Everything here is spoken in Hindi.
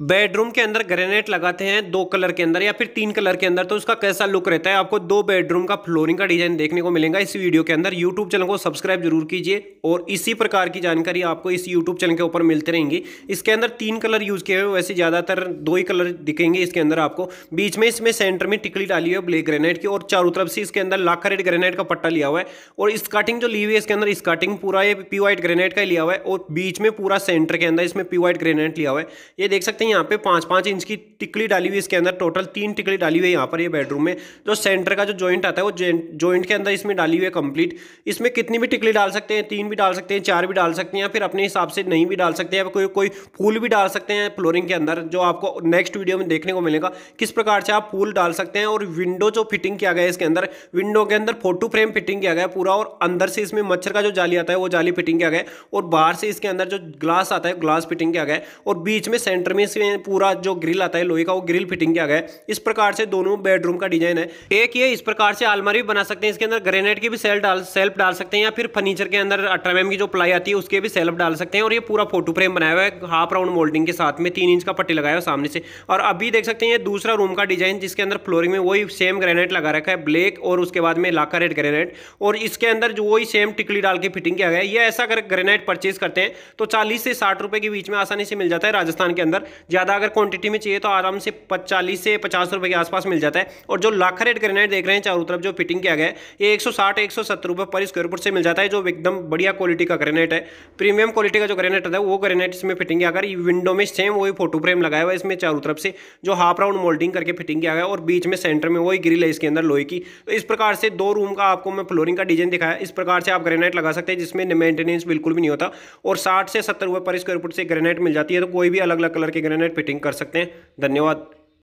बेडरूम के अंदर ग्रेनेट लगाते हैं दो कलर के अंदर या फिर तीन कलर के अंदर तो उसका कैसा लुक रहता है आपको दो बेडरूम का फ्लोरिंग का डिजाइन देखने को मिलेगा इस वीडियो के अंदर यूट्यूब चैनल को सब्सक्राइब जरूर कीजिए और इसी प्रकार की जानकारी आपको इस यूट्यूब चैनल के ऊपर मिलते रहेंगी इसके अंदर तीन कलर यूज किए हुए वैसे ज़्यादातर दो ही कलर दिखेंगे इसके अंदर आपको बीच में इसमें सेंटर में टिकली डाली हुई है ब्लैक ग्रेनेट की और चारों तरफ से इसके अंदर लाखा रेड ग्रेनेट का पट्टा लिया हुआ है और इस जो ली हुई है इसके अंदर इस पूरा ये पी वाइट ग्रेनेट का लिया हुआ है और बीच में पूरा सेंटर के अंदर इसमें पी वाइट ग्रेनेट लिया हुआ है ये देख सकते हैं यहाँ पे पाँच पाँच इंच की टिकली डाली हुई है इसके अंदर टोटल तीन टिकली डाली हुई है यहाँ पर ये बेडरूम में जो सेंटर का जो जॉइंट आता है वो जॉइंट के अंदर इसमें डाली हुई है कंप्लीट इसमें कितनी भी टिकली डाल सकते हैं तीन भी डाल सकते हैं चार भी डाल सकते हैं फिर अपने हिसाब से नहीं भी डाल सकते हैं कोई कोई फूल भी डाल सकते हैं फ्लोरिंग के अंदर जो आपको नेक्स्ट वीडियो में देखने को मिलेगा किस प्रकार से आप फूल डाल सकते हैं और विंडो जो फिटिंग किया गया है इसके अंदर विंडो के अंदर फोटो फ्रेम फिटिंग किया गया पूरा और अंदर से इसमें मच्छर का जो जाली आता है वो जाली फिटिंग किया गया और बाहर से इसके अंदर जो ग्लास आता है ग्लास फिटिंग किया गया और बीच में सेंटर में इसमें पूरा जो ग्रिल आता है लोहे का वो ग्रिल फिटिंग किया गया है इस प्रकार से दोनों बेडरूम का डिजाइन है एक ये इस प्रकार से आलमारी भी बना सकते हैं इसके अंदर ग्रेनेट की भी सेल डाल सेल्फ डाल सकते हैं या फिर फर्नीचर के अंदर अठारह एम की जो प्लाई आती है उसके भी सेल्फ डाल सकते हैं और ये पूरा फोटो फ्रेम बनाया हुआ है हाफ राउंड मोल्डिंग के साथ में तीन इंच का पट्टी लगाया हुआ सामने से और अभी देख सकते हैं ये दूसरा रूम का डिजाइन जिसके अंदर फ्लोरिंग में वही सेम ग्रेनेट लगा रखा है ब्लैक और उसके बाद में लाका रेड ग्रेनेट और इसके अंदर जो वही सेम टिकली डाल के फिटिंग किया गया है ये ऐसा अगर ग्रेनेट परचेज करते हैं तो चालीस से साठ रुपए के बीच में आसानी से मिल जाता है राजस्थान के अंदर ज़्यादा अगर क्वांटिटी में चाहिए तो आराम से चालीस से पचास रुपए के आसपास मिल जाता है और जो लाखा रेड ग्रेनाइट देख रहे हैं चारों तरफ जो फिटिंग किया गया है ये एक सौ साठ एक सौ सत्तर रुपये पर स्क्वायर फुट से मिल जाता है जो एकदम बढ़िया क्वालिटी का ग्रेनाइट है प्रीमियम क्वालिटी का जो ग्रेनाइट होता है वो ग्रेनाइट इसमें फिटिंग किया गया विंडो में सेम वही फोटो फ्रेम लगाया हुआ है इसमें चारों तरफ से जो हाफ राउंड मोल्डिंग करके फिटिंग किया गया और बीच में सेंटर में वही ग्रिल है इसके अंदर लोहे की तो इस प्रकार से दो रूम का आपको मैं फ्लोरिंग का डिजाइन दिखाया इस प्रकार से आप ग्रेनाइट लगा सकते हैं जिसमें मेंटेनेंस बिल्कुल भी नहीं होता और साठ से सत्तर रुपये पर स्क्वायर फुट से ग्रेनाइट मिल जाती है तो कोई भी अलग अलग कलर के ग्रेनाइट इंटरनेट फिटिंग कर सकते हैं धन्यवाद